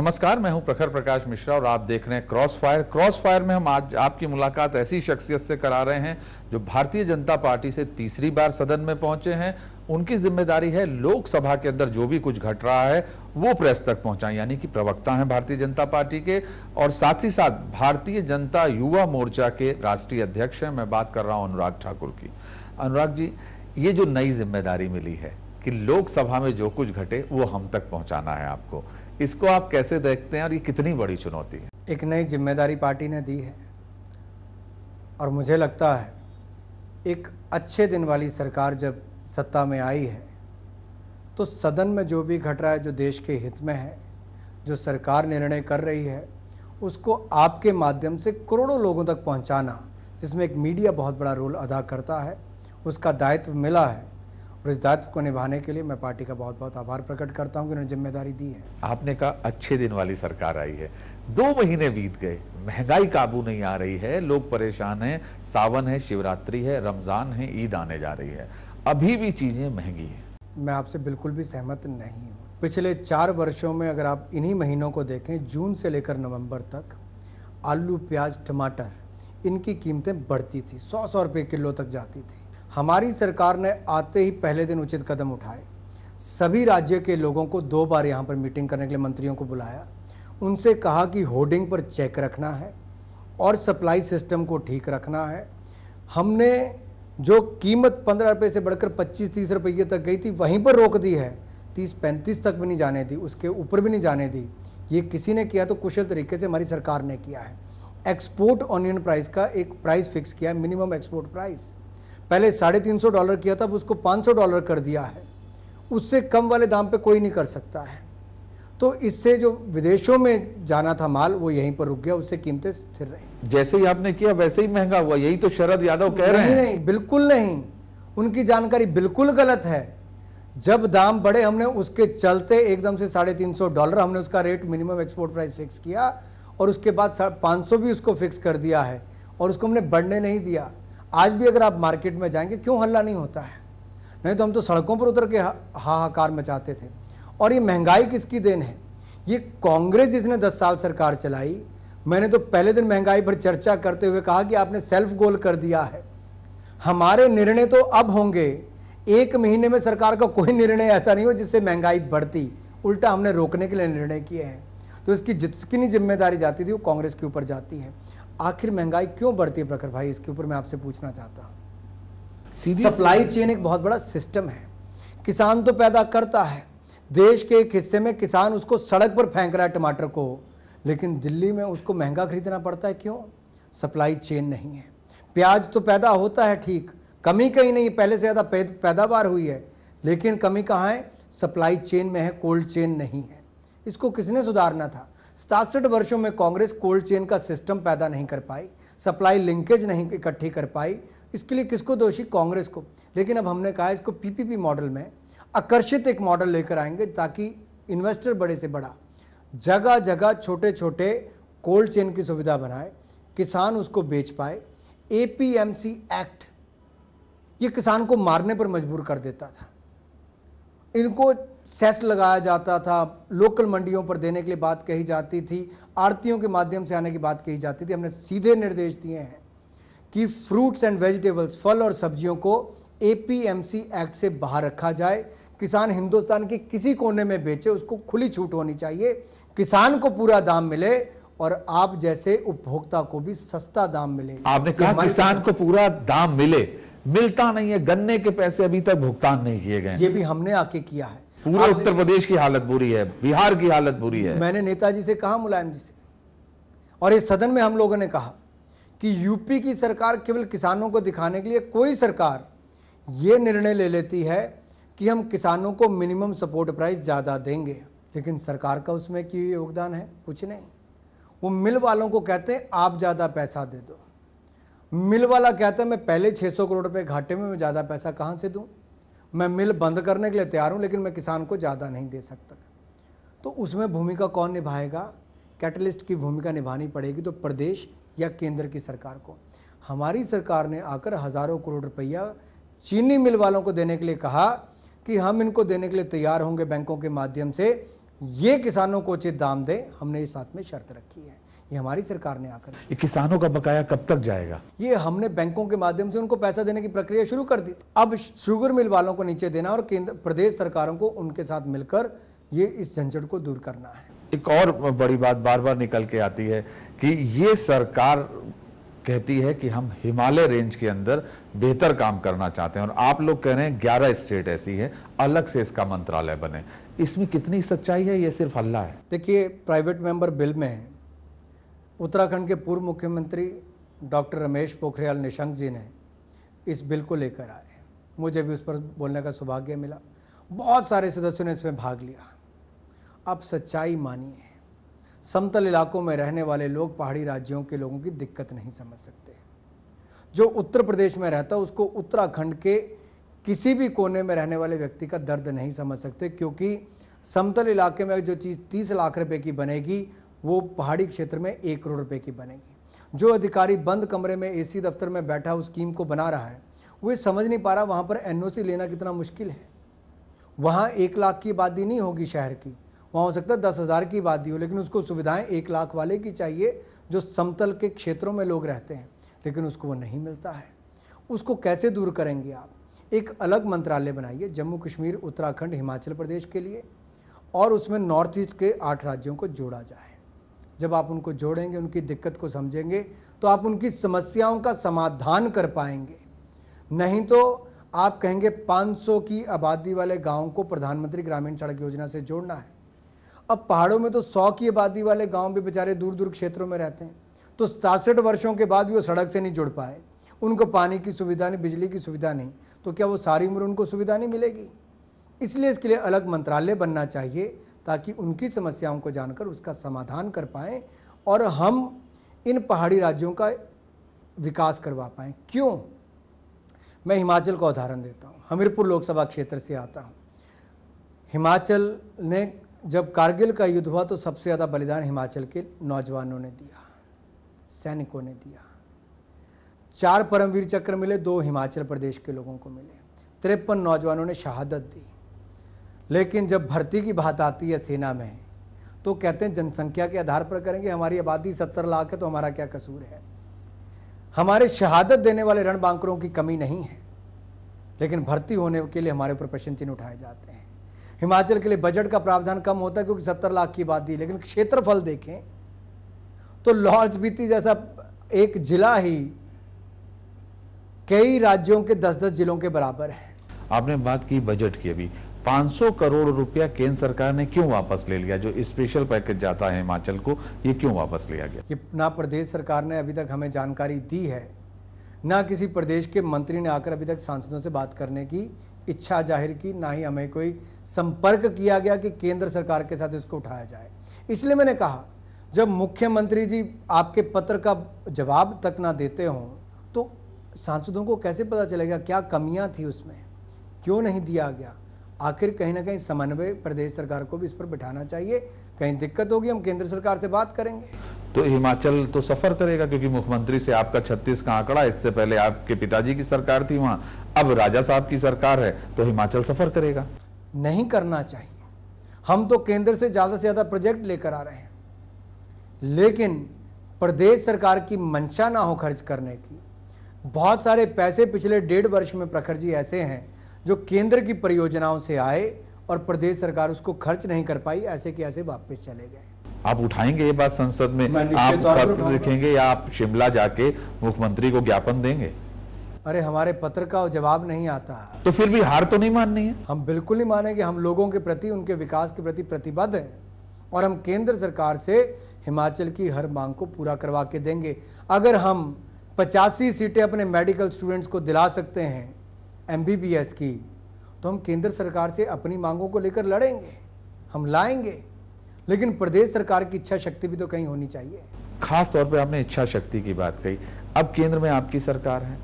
नमस्कार मैं हूं प्रखर प्रकाश मिश्रा और आप देख रहे हैं क्रॉस फायर क्रॉस फायर में हम आज आपकी मुलाकात ऐसी शख्सियत से करा रहे हैं जो भारतीय जनता पार्टी से तीसरी बार सदन में पहुंचे हैं उनकी जिम्मेदारी है लोकसभा के अंदर जो भी कुछ घट रहा है वो प्रेस तक पहुंचाएं यानी कि प्रवक्ता हैं भारतीय जनता पार्टी के और साथ ही साथ भारतीय जनता युवा मोर्चा के राष्ट्रीय अध्यक्ष हैं मैं बात कर रहा हूं अनुराग ठाकुर की अनुराग जी ये जो नई जिम्मेदारी मिली है कि लोकसभा में जो कुछ घटे वो हम तक पहुंचाना है आपको इसको आप कैसे देखते हैं और ये कितनी बड़ी चुनौती है एक नई जिम्मेदारी पार्टी ने दी है और मुझे लगता है एक अच्छे दिन वाली सरकार जब सत्ता में आई है तो सदन में जो भी घट रहा है जो देश के हित में है जो सरकार निर्णय कर रही है उसको आपके माध्यम से करोड़ों लोगों तक पहुंचाना जिसमें एक मीडिया बहुत बड़ा रोल अदा करता है उसका दायित्व मिला है और इस दायित्व को निभाने के लिए मैं पार्टी का बहुत बहुत आभार प्रकट करता हूँ कि उन्होंने जिम्मेदारी दी है आपने कहा अच्छे दिन वाली सरकार आई है दो महीने बीत गए महंगाई काबू नहीं आ रही है लोग परेशान हैं सावन है शिवरात्रि है रमज़ान है ईद आने जा रही है अभी भी चीज़ें महंगी हैं मैं आपसे बिल्कुल भी सहमत नहीं हूँ पिछले चार वर्षों में अगर आप इन्हीं महीनों को देखें जून से लेकर नवंबर तक आलू प्याज टमाटर इनकी कीमतें बढ़ती थी सौ सौ रुपये किलो तक जाती थी हमारी सरकार ने आते ही पहले दिन उचित कदम उठाए सभी राज्य के लोगों को दो बार यहाँ पर मीटिंग करने के लिए मंत्रियों को बुलाया उनसे कहा कि होर्डिंग पर चेक रखना है और सप्लाई सिस्टम को ठीक रखना है हमने जो कीमत पंद्रह रुपये से बढ़कर पच्चीस तीस रुपये तक गई थी वहीं पर रोक दी है तीस पैंतीस तक भी नहीं जाने दी उसके ऊपर भी नहीं जाने दी ये किसी ने किया तो कुशल तरीके से हमारी सरकार ने किया है एक्सपोर्ट ऑनियन प्राइस का एक प्राइस फिक्स किया है मिनिमम एक्सपोर्ट प्राइस पहले साढ़े तीन सौ डॉलर किया था अब उसको पाँच सौ डॉलर कर दिया है उससे कम वाले दाम पे कोई नहीं कर सकता है तो इससे जो विदेशों में जाना था माल वो यहीं पर रुक गया उससे कीमतें स्थिर रही जैसे ही आपने किया वैसे ही महंगा हुआ यही तो शरद यादव कह रहे हैं नहीं नहीं बिल्कुल नहीं उनकी जानकारी बिल्कुल गलत है जब दाम बढ़े हमने उसके चलते एकदम से साढ़े तीन सौ डॉलर हमने उसका rate minimum export price fix किया और उसके बाद पाँच सौ भी उसको फिक्स कर दिया है और उसको हमने बढ़ने नहीं दिया आज भी अगर आप मार्केट में जाएंगे क्यों हल्ला नहीं होता है नहीं तो हम तो सड़कों पर उतर के हाहाकार मचाते थे और ये महंगाई किसकी देन है ये कांग्रेस जिसने दस साल सरकार चलाई मैंने तो पहले दिन महंगाई पर चर्चा करते हुए कहा कि आपने सेल्फ गोल कर दिया है हमारे निर्णय तो अब होंगे एक महीने में सरकार का कोई निर्णय ऐसा नहीं हो जिससे महंगाई बढ़ती उल्टा हमने रोकने के लिए निर्णय किए हैं तो इसकी जितनी जिम्मेदारी जाती थी वो कांग्रेस के ऊपर जाती है आखिर महंगाई क्यों बढ़ती है प्रखर भाई इसके ऊपर मैं आपसे पूछना चाहता हूँ सप्लाई चेन एक बहुत बड़ा सिस्टम है किसान तो पैदा करता है देश के एक हिस्से में किसान उसको सड़क पर फेंक रहा है टमाटर को लेकिन दिल्ली में उसको महंगा खरीदना पड़ता है क्यों सप्लाई चेन नहीं है प्याज तो पैदा होता है ठीक कमी कहीं नहीं पहले से ज़्यादा पैदावार हुई है लेकिन कमी कहाँ है सप्लाई चेन में है कोल्ड चेन नहीं है इसको किसने सुधारना था सतासठ वर्षों में कांग्रेस कोल्ड चेन का सिस्टम पैदा नहीं कर पाई सप्लाई लिंकेज नहीं इकट्ठी कर पाई इसके लिए किसको दोषी कांग्रेस को लेकिन अब हमने कहा इसको पीपीपी मॉडल में आकर्षित एक मॉडल लेकर आएंगे ताकि इन्वेस्टर बड़े से बड़ा जगह जगह छोटे छोटे कोल्ड चेन की सुविधा बनाए किसान उसको बेच पाए ए एक्ट ये किसान को मारने पर मजबूर कर देता था इनको सेस लगाया जाता था लोकल मंडियों पर देने के लिए बात कही जाती थी आरतियों के माध्यम से आने की बात कही जाती थी हमने सीधे निर्देश दिए हैं कि फ्रूट्स एंड वेजिटेबल्स फल और सब्जियों को एपीएमसी एक्ट से बाहर रखा जाए किसान हिंदुस्तान के किसी कोने में बेचे उसको खुली छूट होनी चाहिए किसान को पूरा दाम मिले और आप जैसे उपभोक्ता को भी सस्ता दाम मिले आपने कहा किसान को पूरा दाम मिले मिलता नहीं है गन्ने के पैसे अभी तक भुगतान नहीं किए गए ये भी हमने आके किया है पूरे उत्तर प्रदेश की हालत बुरी है बिहार की हालत बुरी है मैंने नेताजी से कहा मुलायम जी से और इस सदन में हम लोगों ने कहा कि यूपी की सरकार केवल किसानों को दिखाने के लिए कोई सरकार ये निर्णय ले लेती है कि हम किसानों को मिनिमम सपोर्ट प्राइस ज़्यादा देंगे लेकिन सरकार का उसमें की योगदान है कुछ नहीं वो मिल वालों को कहते हैं आप ज़्यादा पैसा दे दो मिल वाला कहता है मैं पहले 600 करोड़ रुपए घाटे में मैं ज़्यादा पैसा कहाँ से दूँ मैं मिल बंद करने के लिए तैयार हूँ लेकिन मैं किसान को ज़्यादा नहीं दे सकता तो उसमें भूमिका कौन निभाएगा कैटलिस्ट की भूमिका निभानी पड़ेगी तो प्रदेश या केंद्र की सरकार को हमारी सरकार ने आकर हज़ारों करोड़ रुपया चीनी मिल वालों को देने के लिए कहा कि हम इनको देने के लिए तैयार होंगे बैंकों के माध्यम से ये किसानों को उचित दाम दें हमने इस साथ में शर्त रखी है ये हमारी सरकार ने आकर ये किसानों का बकाया कब तक जाएगा ये हमने बैंकों के माध्यम से उनको पैसा देने की प्रक्रिया शुरू कर दी अब शुगर मिल वालों को नीचे देना और केंद्र प्रदेश सरकारों को उनके साथ मिलकर ये इस झंझट को दूर करना है एक और बड़ी बात बार बार निकल के आती है कि ये सरकार कहती है कि हम हिमालय रेंज के अंदर बेहतर काम करना चाहते हैं और आप लोग कह रहे हैं ग्यारह स्टेट ऐसी है अलग से इसका मंत्रालय बने इसमें कितनी सच्चाई है ये सिर्फ हल्ला है देखिए प्राइवेट मेंबर बिल में उत्तराखंड के पूर्व मुख्यमंत्री डॉक्टर रमेश पोखरियाल निशंक जी ने इस बिल को लेकर आए मुझे भी उस पर बोलने का सौभाग्य मिला बहुत सारे सदस्यों ने इसमें भाग लिया अब सच्चाई मानिए समतल इलाकों में रहने वाले लोग पहाड़ी राज्यों के लोगों की दिक्कत नहीं समझ सकते जो उत्तर प्रदेश में रहता उसको उत्तराखंड के किसी भी कोने में रहने वाले व्यक्ति का दर्द नहीं समझ सकते क्योंकि समतल इलाके में जो चीज़ तीस लाख रुपए की बनेगी वो पहाड़ी क्षेत्र में एक करोड़ रुपये की बनेगी जो अधिकारी बंद कमरे में एसी दफ्तर में बैठा उस स्कीम को बना रहा है वो समझ नहीं पा रहा वहाँ पर एनओसी लेना कितना मुश्किल है वहाँ एक लाख की आबादी नहीं होगी शहर की वहाँ हो सकता है दस हज़ार की आबादी हो लेकिन उसको सुविधाएं एक लाख वाले की चाहिए जो समतल के क्षेत्रों में लोग रहते हैं लेकिन उसको वो नहीं मिलता है उसको कैसे दूर करेंगे आप एक अलग मंत्रालय बनाइए जम्मू कश्मीर उत्तराखंड हिमाचल प्रदेश के लिए और उसमें नॉर्थ ईस्ट के आठ राज्यों को जोड़ा जाए जब आप उनको जोड़ेंगे उनकी दिक्कत को समझेंगे तो आप उनकी समस्याओं का समाधान कर पाएंगे नहीं तो आप कहेंगे 500 की आबादी वाले गांव को प्रधानमंत्री ग्रामीण सड़क योजना से जोड़ना है अब पहाड़ों में तो 100 की आबादी वाले गांव भी बेचारे दूर दूर क्षेत्रों में रहते हैं तो सतासठ वर्षों के बाद भी वो सड़क से नहीं जुड़ पाए उनको पानी की सुविधा नहीं बिजली की सुविधा नहीं तो क्या वो सारी उम्र उनको सुविधा नहीं मिलेगी इसलिए इसके लिए अलग मंत्रालय बनना चाहिए ताकि उनकी समस्याओं को जानकर उसका समाधान कर पाएँ और हम इन पहाड़ी राज्यों का विकास करवा पाएँ क्यों मैं हिमाचल का उदाहरण देता हूँ हमीरपुर लोकसभा क्षेत्र से आता हूँ हिमाचल ने जब कारगिल का युद्ध हुआ तो सबसे ज़्यादा बलिदान हिमाचल के नौजवानों ने दिया सैनिकों ने दिया चार परमवीर चक्र मिले दो हिमाचल प्रदेश के लोगों को मिले तिरपन नौजवानों ने शहादत दी लेकिन जब भर्ती की बात आती है सेना में तो कहते हैं जनसंख्या के आधार पर करेंगे हमारी आबादी सत्तर लाख है तो हमारा क्या कसूर है हमारे शहादत देने वाले रण बांकरों की कमी नहीं है लेकिन भर्ती होने के लिए हमारे ऊपर प्रश्न चिन्ह उठाए जाते हैं हिमाचल के लिए बजट का प्रावधान कम होता है क्योंकि सत्तर लाख की आबादी लेकिन क्षेत्रफल देखें तो लाहौल स्पीति जैसा एक जिला ही कई राज्यों के दस दस जिलों के बराबर है आपने बात की बजट की अभी 500 करोड़ रुपया केंद्र सरकार ने क्यों वापस ले लिया जो स्पेशल पैकेज जाता है हिमाचल को ये क्यों वापस लिया गया ये ना प्रदेश सरकार ने अभी तक हमें जानकारी दी है ना किसी प्रदेश के मंत्री ने आकर अभी तक सांसदों से बात करने की इच्छा जाहिर की ना ही हमें कोई संपर्क किया गया कि केंद्र सरकार के साथ इसको उठाया जाए इसलिए मैंने कहा जब मुख्यमंत्री जी आपके पत्र का जवाब तक ना देते हों तो सांसदों को कैसे पता चलेगा क्या कमियां थी उसमें क्यों नहीं दिया गया आखिर कहीं ना कहीं समन्वय प्रदेश सरकार को भी इस पर बिठाना चाहिए कहीं दिक्कत होगी हम केंद्र सरकार से बात करेंगे तो हिमाचल तो सफर करेगा क्योंकि मुख्यमंत्री से आपका छत्तीस का आंकड़ा इससे पहले आपके पिताजी की सरकार थी वहां अब राजा साहब की सरकार है तो हिमाचल सफर करेगा नहीं करना चाहिए हम तो केंद्र से ज़्यादा से ज़्यादा प्रोजेक्ट लेकर आ रहे हैं लेकिन प्रदेश सरकार की मंशा ना हो खर्च करने की बहुत सारे पैसे पिछले डेढ़ वर्ष में प्रखर जी ऐसे हैं जो केंद्र की परियोजनाओं से आए और प्रदेश सरकार उसको खर्च नहीं कर पाई ऐसे के ऐसे वापस चले गए आप उठाएंगे ये बात संसद में आप पत्र लिखेंगे या आप शिमला जाके मुख्यमंत्री को ज्ञापन देंगे अरे हमारे पत्र का जवाब नहीं आता तो फिर भी हार तो नहीं माननी है हम बिल्कुल नहीं मानेंगे हम लोगों के प्रति उनके विकास के प्रति प्रतिबद्ध हैं और हम केंद्र सरकार से हिमाचल की हर मांग को पूरा करवा के देंगे अगर हम पचासी सीटें अपने मेडिकल स्टूडेंट्स को दिला सकते हैं एम की तो हम केंद्र सरकार से अपनी मांगों को लेकर लड़ेंगे हम लाएंगे लेकिन प्रदेश सरकार की इच्छा शक्ति भी तो कहीं होनी चाहिए खास तौर पर आपने इच्छा शक्ति की बात कही अब केंद्र में आपकी सरकार है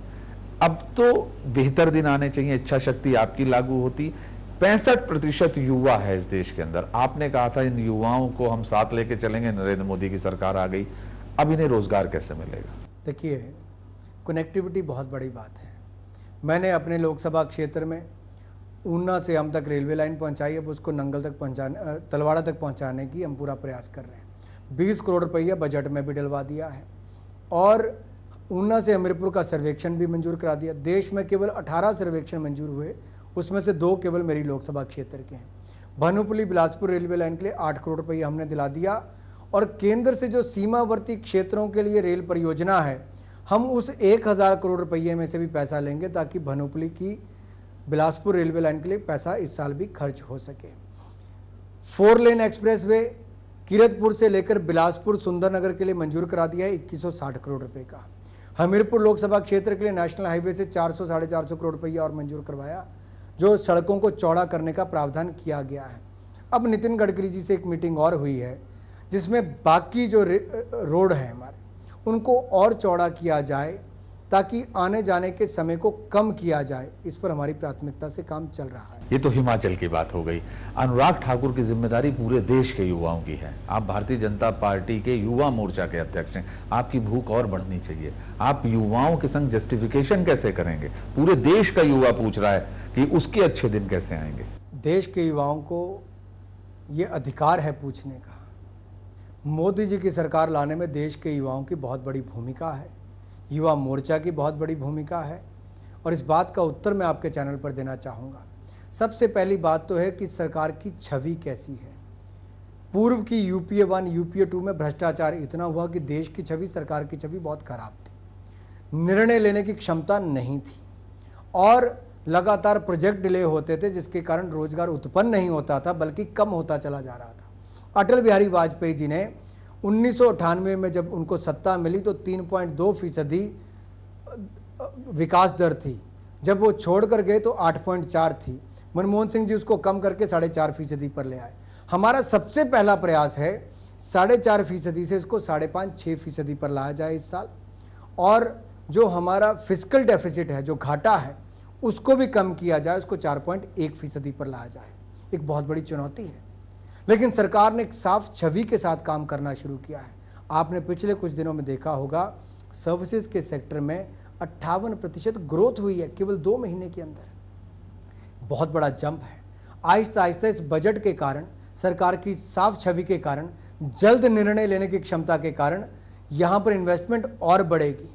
अब तो बेहतर दिन आने चाहिए इच्छा शक्ति आपकी लागू होती पैंसठ प्रतिशत युवा है इस देश के अंदर आपने कहा था इन युवाओं को हम साथ लेके चलेंगे नरेंद्र मोदी की सरकार आ गई अब इन्हें रोजगार कैसे मिलेगा देखिए कनेक्टिविटी बहुत बड़ी बात है मैंने अपने लोकसभा क्षेत्र में ऊना से हम तक रेलवे लाइन पहुंचाई अब उसको नंगल तक पहुंचाने तलवाड़ा तक पहुंचाने की हम पूरा प्रयास कर रहे हैं 20 करोड़ रुपया बजट में भी डलवा दिया है और ऊना से हमीरपुर का सर्वेक्षण भी मंजूर करा दिया देश में केवल 18 सर्वेक्षण मंजूर हुए उसमें से दो केवल मेरी लोकसभा क्षेत्र के हैं भानुपुली बिलासपुर रेलवे लाइन के लिए आठ करोड़ रुपये हमने दिला दिया और केंद्र से जो सीमावर्ती क्षेत्रों के लिए रेल परियोजना है हम उस एक हज़ार करोड़ रुपये में से भी पैसा लेंगे ताकि भनोपली की बिलासपुर रेलवे लाइन के लिए पैसा इस साल भी खर्च हो सके four lane expressway Kiratpur से लेकर बिलासपुर सुंदरनगर के लिए मंजूर करा दिया है 2160 करोड़ रुपए का हमीरपुर लोकसभा क्षेत्र के लिए नेशनल हाईवे से चार सौ साढ़े चार सौ करोड़ रुपये और मंजूर करवाया जो सड़कों को चौड़ा करने का प्रावधान किया गया है अब नितिन गडकरी जी से एक मीटिंग और हुई है जिसमें बाकी जो रोड है हमारे उनको और चौड़ा किया जाए ताकि आने जाने के समय को कम किया जाए इस पर हमारी प्राथमिकता से काम चल रहा है ये तो हिमाचल की बात हो गई अनुराग ठाकुर की जिम्मेदारी पूरे देश के युवाओं की है आप भारतीय जनता पार्टी के युवा मोर्चा के अध्यक्ष हैं आपकी भूख और बढ़नी चाहिए आप युवाओं के संग जस्टिफिकेशन कैसे करेंगे पूरे देश का युवा पूछ रहा है कि उसके अच्छे दिन कैसे आएंगे देश के युवाओं को ये अधिकार है पूछने का मोदी जी की सरकार लाने में देश के युवाओं की बहुत बड़ी भूमिका है युवा मोर्चा की बहुत बड़ी भूमिका है और इस बात का उत्तर मैं आपके चैनल पर देना चाहूँगा सबसे पहली बात तो है कि सरकार की छवि कैसी है पूर्व की यूपीए वन यूपीए टू में भ्रष्टाचार इतना हुआ कि देश की छवि सरकार की छवि बहुत खराब थी निर्णय लेने की क्षमता नहीं थी और लगातार प्रोजेक्ट डिले होते थे जिसके कारण रोजगार उत्पन्न नहीं होता था बल्कि कम होता चला जा रहा था अटल बिहारी वाजपेयी जी ने उन्नीस में जब उनको सत्ता मिली तो 3.2 फीसदी विकास दर थी जब वो छोड़ कर गए तो 8.4 थी मनमोहन सिंह जी उसको कम करके साढ़े चार फीसदी पर ले आए हमारा सबसे पहला प्रयास है साढ़े चार फीसदी से इसको साढ़े पाँच छः फीसदी पर लाया जाए इस साल और जो हमारा फिजिकल डेफिसिट है जो घाटा है उसको भी कम किया जाए उसको चार पॉइंट एक फीसदी पर लाया जाए एक बहुत बड़ी चुनौती है लेकिन सरकार ने एक साफ छवि के साथ काम करना शुरू किया है आपने पिछले कुछ दिनों में देखा होगा सर्विसेज के सेक्टर में अट्ठावन प्रतिशत ग्रोथ हुई है केवल दो महीने के अंदर बहुत बड़ा जंप है आहिस्ता आहिस्ता इस बजट के कारण सरकार की साफ छवि के कारण जल्द निर्णय लेने की क्षमता के कारण यहाँ पर इन्वेस्टमेंट और बढ़ेगी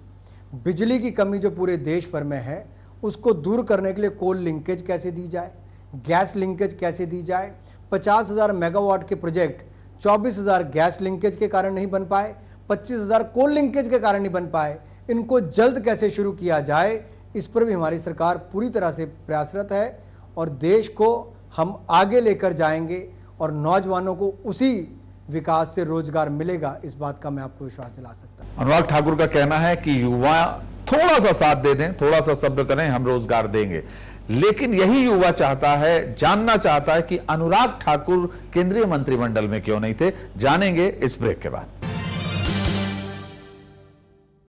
बिजली की कमी जो पूरे देश भर में है उसको दूर करने के लिए कोल लिंकेज कैसे दी जाए गैस लिंकेज कैसे दी जाए पचास हज़ार मेगावाट के प्रोजेक्ट चौबीस हज़ार गैस लिंकेज के कारण नहीं बन पाए पच्चीस हज़ार कोल लिंकेज के कारण नहीं बन पाए इनको जल्द कैसे शुरू किया जाए इस पर भी हमारी सरकार पूरी तरह से प्रयासरत है और देश को हम आगे लेकर जाएंगे और नौजवानों को उसी विकास से रोजगार मिलेगा इस बात का मैं आपको विश्वास दिला सकता हूं अनुराग ठाकुर का कहना है कि युवा थोड़ा सा साथ दे दें थोड़ा सा शब्द करें हम रोजगार देंगे लेकिन यही युवा चाहता है जानना चाहता है कि अनुराग ठाकुर केंद्रीय मंत्रिमंडल में क्यों नहीं थे जानेंगे इस ब्रेक के बाद